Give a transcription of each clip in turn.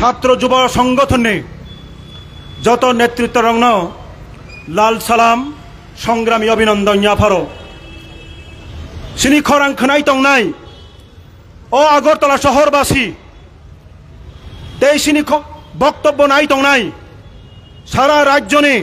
ছাত্র যুব সংগঠনে যত নেতৃত্ব রগ্ন লাল সংগ্রামী অভিনন্দন ইয়াফারো সিনি খরাং তং নাই ও আগরতলা শহরবাসী সিনি বক্তব্য নাই তং নাই সারা রাজ্যনে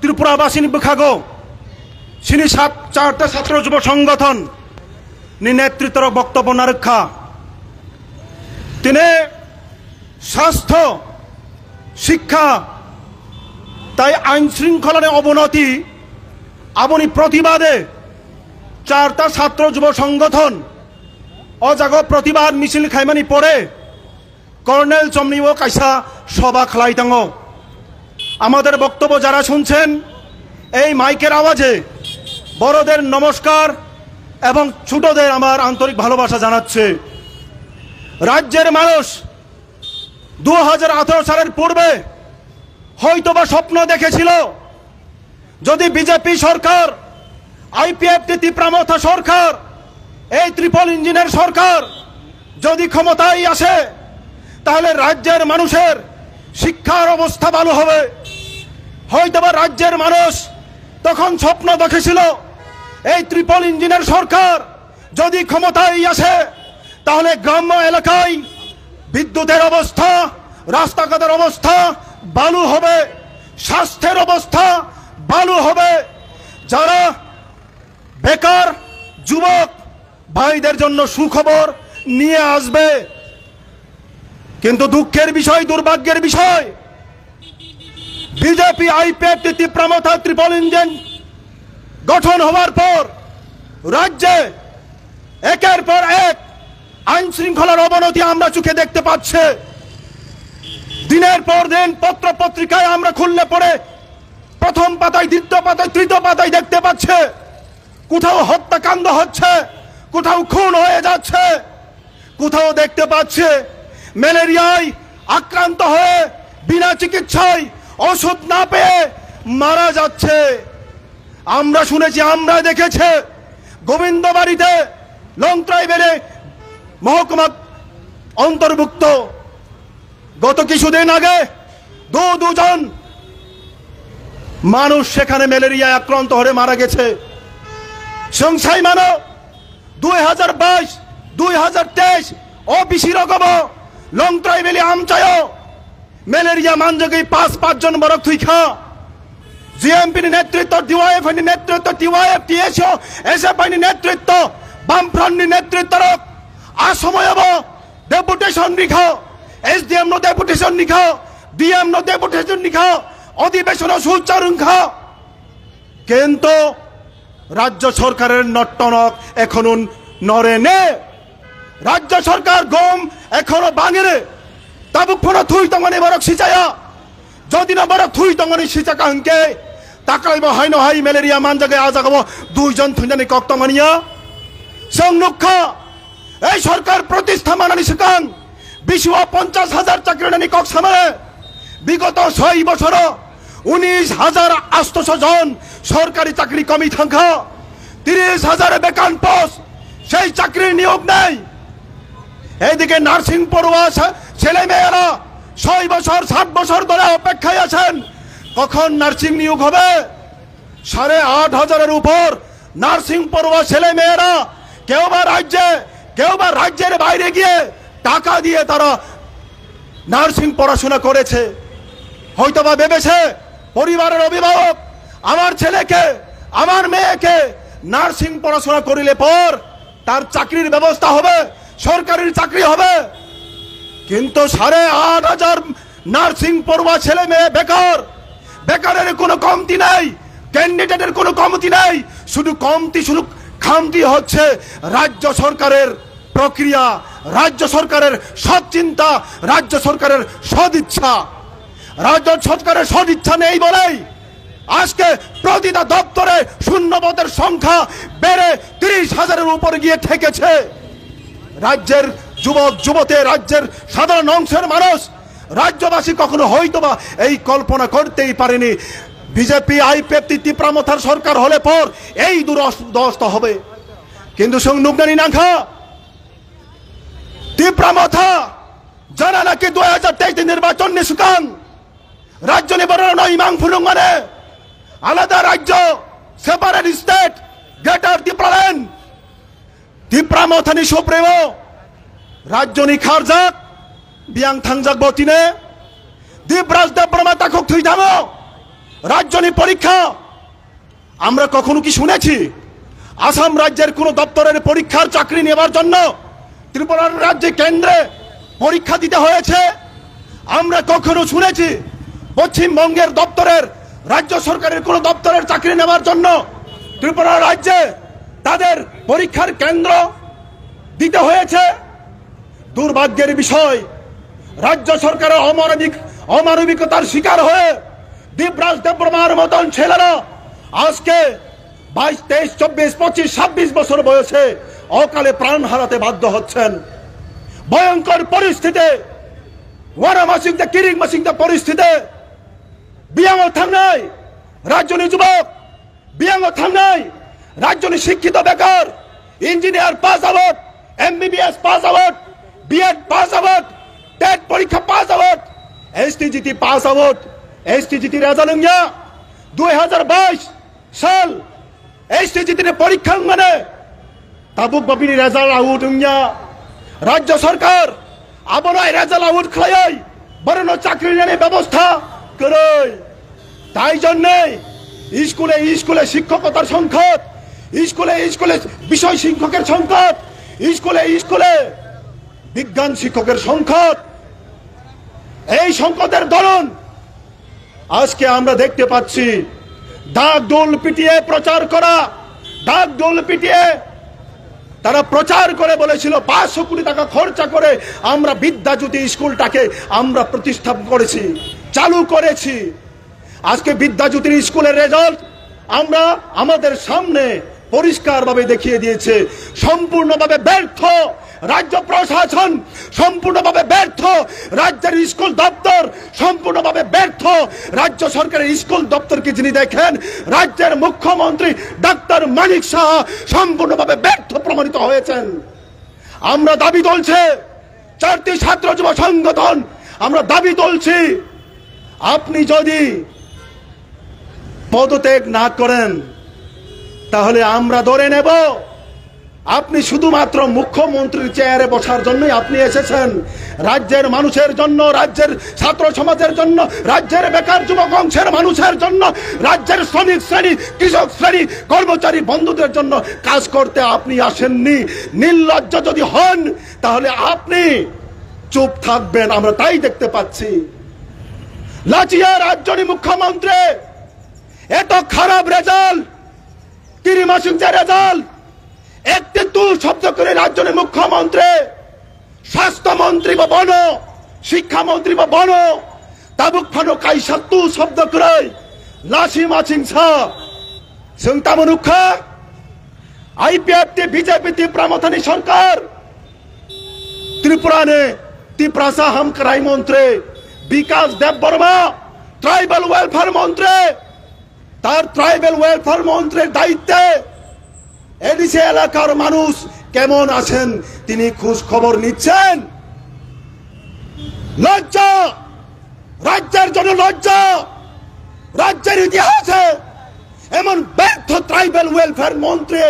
ত্রিপুরাবাসী বিখাগ সিনি চারটা ছাত্র যুব সংগঠন নি নেতৃত্বর বক্তব্য না রক্ষা তিনি স্বাস্থ্য শিক্ষা তাই আইন শৃঙ্খলার অবনতি আপনি প্রতিবাদে চারটা ছাত্র যুব সংগঠন অজাগ প্রতিবাদ মিছিল খাইমানি পড়ে কর্নেল ও কাইসা সভা খেলাইতাঙ আমাদের বক্তব্য যারা শুনছেন এই মাইকের আওয়াজে বড়দের নমস্কার এবং ছোটদের আমার আন্তরিক ভালোবাসা জানাচ্ছে রাজ্যের মানুষ দু সালের পূর্বে হয়তোবা স্বপ্ন দেখেছিল যদি বিজেপি সরকার আইপিএফ তীব্রামথা সরকার এই ত্রিপল ইঞ্জিনের সরকার যদি ক্ষমতায় আসে তাহলে রাজ্যের মানুষের শিক্ষার অবস্থা ভালো হবে হয়তোবা রাজ্যের মানুষ তখন স্বপ্ন দেখেছিল এই ত্রিপল ইঞ্জিনের সরকার যদি ক্ষমতায় আসে তাহলে গ্রাম্য এলাকায় বিদ্যুতের অবস্থা রাস্তাঘাটের অবস্থা বালু হবে স্বাস্থ্যের অবস্থা বালু হবে যারা বেকার যুবক ভাইদের জন্য সুখবর নিয়ে আসবে কিন্তু দুঃখের বিষয় দুর্ভাগ্যের বিষয় বিজেপি আইপিএফ তীব্রমতা ত্রিপল ইঞ্জিন গঠন হওয়ার পর রাজ্যে একের পর এক আইন শৃঙ্খলার অবনতি আমরা চোখে দেখতে পাচ্ছে দিনের পর দিন পত্র পত্রিকায় আমরা খুললে পড়ে প্রথম পাতায় দ্বিতীয় পাতায় তৃতীয় পাতায় দেখতে পাচ্ছে কোথাও হত্যাকাণ্ড হচ্ছে কোথাও খুন হয়ে যাচ্ছে কোথাও দেখতে পাচ্ছে ম্যালেরিয়ায় আক্রান্ত হয়ে বিনা চিকিৎসায় ওষুধ না পেয়ে মারা যাচ্ছে আমরা শুনেছি আমরা দেখেছে গোবিন্দ বাড়িতে লং ট্রাইবেলে মহকুমা অন্তর্ভুক্ত গত কিছুদিন আগে দু দুজন মানুষ সেখানে ম্যালেরিয়ায় আক্রান্ত হয়ে মারা গেছে সংসাই মানো দুই হাজার বাইশ দুই হাজার তেইশ অবিসি রকম লং ট্রাইভেলি আমচায় ম্যালেরিয়া মানজকে পাঁচ পাঁচজন বড় তুই খা জিএমপির নেতৃত্ব ডিওয়াইএফ নেতৃত্ব টিওয়াইএফ টিএসও এসএফআই নেতৃত্ব বামফ্রন্ট নেতৃত্ব અસમય આવો ડેપ્યુટેશન નીકળો એસડીએમ નો ડેપ્યુટેશન નીકળો ডিএম এম ডেপুটেশন নিখা অধিবেশন সুচারুং খা কিন্তু রাজ্য সরকারের নট্টনক এখনো নরে নে রাজ্য সরকার গম এখনো বাঙেরে তাবুক ফোন থুই তঙ্গনে বরক সিচায়া যদি না বরক থুই তঙ্গনে সিচা কাহকে তাকাইব হাই ন হাই ম্যালেরিয়া মান জাগে আজাগব দুইজন থুইজানি কক্ত মানিয়া সংরক্ষা এই সরকার প্রতিষ্ঠামান নিশিকাং বিশ্ব পঞ্চাশ হাজার চাকরি কক্সামারে বিগত ছয় বছর উনিশ হাজার আটশো জন সরকারি চাকরি কমি থাক তিরিশ হাজার বেকান পোস্ট সেই চাকরির নিয়োগ নেই এইদিকে নার্সিং পড়ুয়া ছেলে মেয়েরা ছয় বছর সাত বছর ধরে অপেক্ষায় আছেন কখন নার্সিং নিয়োগ হবে সাড়ে আট হাজারের উপর নার্সিং পড়ুয়া ছেলে মেয়েরা কেউ বা রাজ্যে কেউ বা রাজ্যের বাইরে গিয়ে টাকা দিয়ে তারা নার্সিং পড়াশোনা করেছে হয়তো বা ভেবেছে পরিবারের অভিভাবক আমার ছেলেকে আমার মেয়েকে নার্সিং পড়াশোনা করিলে পর তার চাকরির ব্যবস্থা হবে সরকারি চাকরি হবে কিন্তু সাড়ে আট হাজার নার্সিং পড়ুয়া ছেলে মেয়ে বেকার বেকারের কোনো কমতি নাই ক্যান্ডিডেটের কোনো কমতি নাই শুধু কমতি শুধু খামতি হচ্ছে রাজ্য সরকারের প্রক্রিয়া রাজ্য সরকারের সৎ চিন্তা রাজ্য সরকারের সদিচ্ছা রাজ্য সরকারের সদিচ্ছা নেই বলেই আজকে প্রতিটা দপ্তরে শূন্যপদের সংখ্যা বেড়ে তিরিশ হাজারের উপর গিয়ে ঠেকেছে রাজ্যের যুবক যুবতে রাজ্যের সাধারণ অংশের মানুষ রাজ্যবাসী কখনো হয়তো বা এই কল্পনা করতেই পারেনি বিজেপি আইপিএফটি তীব্রামথার সরকার হলে পর এই দুরস্ত হবে কিন্তু না খা তীব্রমথা যারা নাকি দুই হাজার তেইশ নির্বাচন নিষ্কান রাজ্য নিবারণ ইমাং মানে আলাদা রাজ্য সেপারেট স্টেট গ্রেটার ত্রিপ্রালেন ত্রিপ্রামথানি সুপ্রিম রাজ্যনি খারজাক বিয়াং থাংজাক বতিনে দীপরাজ দেব্রমা তাকে থুই দাম রাজ্যনি পরীক্ষা আমরা কখনো কি শুনেছি আসাম রাজ্যের কোনো দপ্তরের পরীক্ষার চাকরি নেবার জন্য ত্রিপুরার রাজ্যে কেন্দ্রে পরীক্ষা দিতে হয়েছে আমরা কখনো শুনেছি পশ্চিমবঙ্গের দপ্তরের রাজ্য সরকারের কোনো দপ্তরের চাকরি নেওয়ার জন্য ত্রিপুরা রাজ্যে তাদের পরীক্ষার কেন্দ্র দিতে হয়েছে দুর্ভাগ্যের বিষয় রাজ্য সরকারের অমানবিক অমানবিকতার শিকার হয়ে দীপরাজ দেবপ্রমার মতন ছেলেরা আজকে বাইশ তেইশ চব্বিশ পঁচিশ ছাব্বিশ বছর বয়সে অকালে প্রাণ হারাতে বাধ্য হচ্ছেন ভয়ঙ্কর পরিস্থিতি ওয়ারা মাসিংটা কিরিং মাসিংটা পরিস্থিতি বিয়াঙ্গ নাই রাজনী যুবক বিয়াঙ্গ নাই রাজ্যনী শিক্ষিত বেকার engineer pass out MBBS pass out BEd pass out TET পরীক্ষা pass out STGT pass out STGT রাজালিঙ্গা দুই হাজার বাইশ সাল এসটিজিটির পরীক্ষা মানে তাবুক বাপিনী রেজাল আউট রাজ্য সরকার আবার রেজাল আউট খাই বরণ চাকরি নিয়ে ব্যবস্থা করই তাই জন্যে স্কুলে স্কুলে শিক্ষকতার সংকট স্কুলে স্কুলে বিষয় শিক্ষকের সংকট স্কুলে স্কুলে বিজ্ঞান শিক্ষকের সংকট এই সংকটের ধরন আজকে আমরা দেখতে পাচ্ছি দাগ দোল পিটিয়ে প্রচার করা দাগ দোল পিটিয়ে তারা প্রচার করে বলেছিল পাঁচশো কোটি টাকা খরচা করে আমরা বিদ্যাজ্যোতি স্কুলটাকে আমরা প্রতিষ্ঠা করেছি চালু করেছি আজকে বিদ্যাজ্যোতির স্কুলের রেজাল্ট আমরা আমাদের সামনে পরিষ্কারভাবে দেখিয়ে দিয়েছে সম্পূর্ণভাবে ব্যর্থ রাজ্য প্রশাসন সম্পূর্ণভাবে ব্যর্থ রাজ্যের স্কুল দপ্তর সম্পূর্ণভাবে ব্যর্থ রাজ্য সরকারের স্কুল দপ্তরকে যিনি দেখেন রাজ্যের মুখ্যমন্ত্রী ডাক্তার মানিক শাহ সম্পূর্ণভাবে ব্যর্থ প্রমাণিত হয়েছেন আমরা দাবি তুলছে চারটি ছাত্র যুব সংগঠন আমরা দাবি তুলছি আপনি যদি পদত্যাগ না করেন তাহলে আমরা ধরে নেব আপনি শুধুমাত্র মুখ্যমন্ত্রীর চেয়ারে বসার জন্যই আপনি এসেছেন রাজ্যের মানুষের জন্য রাজ্যের ছাত্র সমাজের জন্য রাজ্যের বেকার যুবক অংশের মানুষের জন্য রাজ্যের শ্রমিক শ্রেণী কৃষক শ্রেণী কর্মচারী বন্ধুদের জন্য কাজ করতে আপনি আসেননি নির্লজ্জ যদি হন তাহলে আপনি চুপ থাকবেন আমরা তাই দেখতে পাচ্ছি লাচিয়া রাজ্যনী মুখ্যমন্ত্রী এত খারাপ রেজাল্ট তিরিমাসিক যে রেজাল্ট একটি তুল শব্দ করে রাজ্যের মুখ্যমন্ত্রী স্বাস্থ্যমন্ত্রী বা বন শিক্ষামন্ত্রী বা বন তাবুক ফানো কাইসা তু শব্দ করে নাসিম আছিং সিংতা মনুক্ষ আইপিএফটি বিজেপি প্রামথানী সরকার ত্রিপুরানে তিপ্রাসা হাম ক্রাই মন্ত্রী বিকাশ দেব বর্মা ট্রাইবাল ওয়েলফেয়ার মন্ত্রী তার ট্রাইবাল ওয়েলফেয়ার মন্ত্রীর দায়িত্বে এডিসি এলাকার মানুষ কেমন আছেন তিনি খোঁজ খবর নিচ্ছেন লজ্জা রাজ্যের জন্য লজ্জা রাজ্যের ইতিহাসে এমন ব্যর্থ ট্রাইবাল ওয়েলফেয়ার মন্ত্রী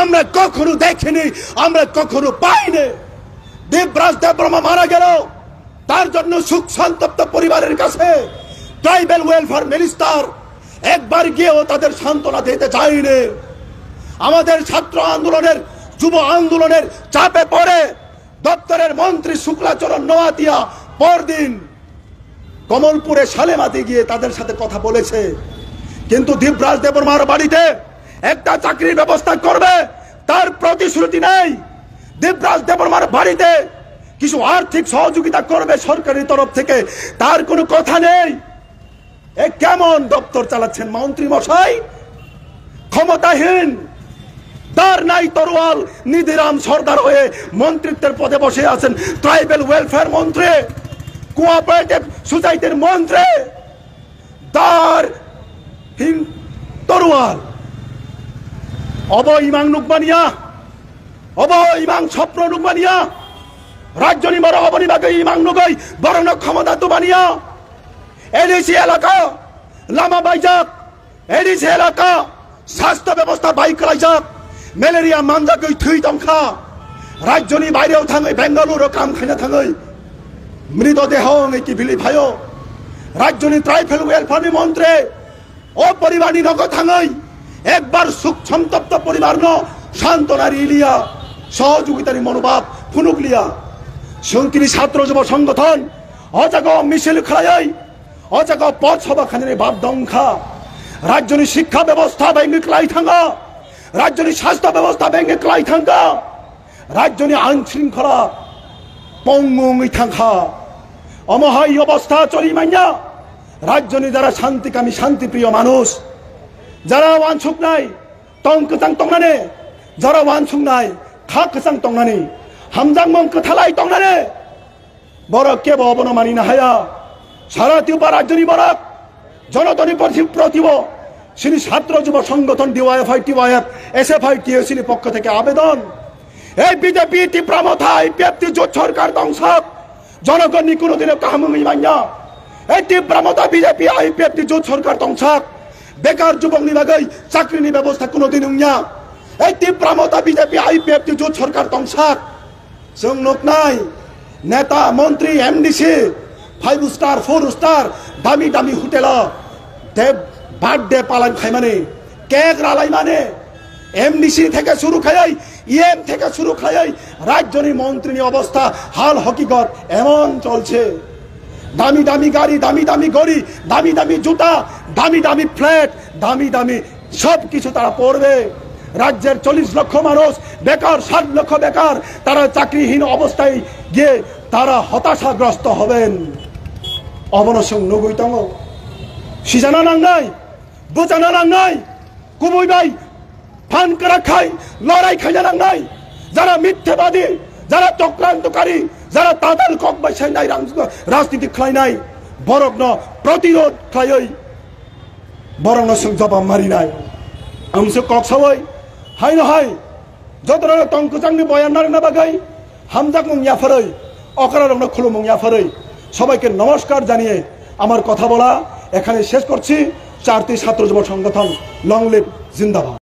আমরা কখনো দেখিনি আমরা কখনো পাইনি দেবরাজ দেব্রমা মারা গেল তার জন্য সুখ সন্তপ্ত পরিবারের কাছে ট্রাইবাল ওয়েলফেয়ার মিনিস্টার একবার গিয়েও তাদের সান্ত্বনা দিতে চাইনি আমাদের ছাত্র আন্দোলনের যুব আন্দোলনের চাপে পড়ে দপ্তরের মন্ত্রী শুক্লাচরণ নোয়াতিয়া পরদিন কমলপুরে শালেমাতে গিয়ে তাদের সাথে কথা বলেছে কিন্তু দীপরাজ দেবরমার বাড়িতে একটা চাকরির ব্যবস্থা করবে তার প্রতিশ্রুতি নেই দেবরাজ দেবরমার বাড়িতে কিছু আর্থিক সহযোগিতা করবে সরকারি তরফ থেকে তার কোনো কথা নেই এ কেমন দপ্তর চালাচ্ছেন মন্ত্রী মশাই ক্ষমতাহীন তার নাই তরোয়াল নিধিরাম সর্দার হয়ে মন্ত্রিত্বের পদে বসে আছেন ট্রাইবেল ওয়েলফেয়ার মন্ত্রী কোঅপারেটিভ সোসাইটির মন্ত্রী তার তরোয়াল অব ইমাং নুকমানিয়া অব ইমাং স্বপ্ন নুকমানিয়া রাজ্য নিমর অবনিবাগে ইমাং নুগৈ বরণ ক্ষমতা তুমানিয়া এডিসি এলাকা লামা বাইজাক এডিসি এলাকা স্বাস্থ্য ব্যবস্থা বাইক রাইজাক मेलेरिया मान्जाकै थै दंखा राज्यनि बायरायाव थाङै बेंगालुराव खामखायना थाङै মৃতদেহ কি বিলি ভাইও রাজ্যনি ট্রাইফেল ওয়েলফেয়ার মন্ত্রে ও পরিবার নগ থাঙাই একবার সুখ সন্তপ্ত পরিবার ন নারী ইলিয়া সহযোগিতার মনোভাব লিয়া সংকীর্ণ ছাত্র যুব সংগঠন অজাগ মিছিল খেলায় অজাগ পথ সভা খানি বাপ দংখা রাজ্যনি শিক্ষা ব্যবস্থা বাইমিক লাই থাঙা રાજ્યની স্বাস্থ্য વ્યવસ્થા ભેંગે કલાઈ થાંકા રાજ્યની আইন শৃঙ্খলা পঙ্গি থাকা অমহাই অবস্থা চলি মাইয়া রাজ্যনি যারা শান্তিকামী শান্তিপ্রিয় মানুষ যারা ওয়ানসুক নাই টংকচাং টংনানে যারা ওয়ানসুক নাই খা খচাং টংনানি হামজাং মং কথালাই টংনানে বড় কে ববন মানি না হায়া সারা তিউপা রাজ্যনি বরক জনতনি প্রতিব সিনি ছাত্র যুব সংগঠন ডিওয়াইএফআই টিওয়াইএফ এসএফআই টিএসির পক্ষ থেকে আবেদন এই বিজেপি টিপ্রামথা এই ব্যক্তি জোট সরকার ধ্বংসক জনগণ কোনোদিনও কাহামুমি মান্যা এই টিপ্রামথা বিজেপি আই ব্যক্তি জোট সরকার ধ্বংসক বেকার যুবক নিলাগই চাকরি নি ব্যবস্থা কোনোদিন উংয়া এই টিপ্রামথা বিজেপি আই ব্যক্তি জোট সরকার ধ্বংসক সং লোক নাই নেতা মন্ত্রী MDC five star four star দামি দামি হোটেল দেব বার্থডে পালান খাই মানে কেক রালাই মানে এমডিসি থেকে শুরু খাই ইএম e থেকে শুরু খাই রাজ্যনী মন্ত্রী অবস্থা হাল হকিকত এমন চলছে দামি দামি গাড়ি দামি দামি গড়ি দামি দামি জুতা দামি দামি ফ্ল্যাট দামি দামি সব কিছু তারা পড়বে রাজ্যের চল্লিশ লক্ষ মানুষ বেকার ষাট লক্ষ বেকার তারা চাকরিহীন অবস্থায় গিয়ে তারা হতাশাগ্রস্ত হবেন অবনসং নগৈতঙ্গ সিজানা নাই বোঝানো নাই কুমুই ভাই ফান করা খাই লড়াই খাই জানা নাই যারা মিথ্যেবাদী যারা চক্রান্তকারী যারা তাদের কক বাইসাই নাই রাজনীতি খাই নাই বরং প্রতিরোধ খাই ওই বরং জবা মারি নাই আমি কক সবই হাই নহাই যত টঙ্কু চাংনি বয়ান না বাগাই হামজাক মুংয়াফারই অকরা রং খুলু মুংয়াফারই সবাইকে নমস্কার জানিয়ে আমার কথা বলা এখানে শেষ করছি চারটি ছাত্র যুব সংগঠন লং লিভ জিন্দাবাদ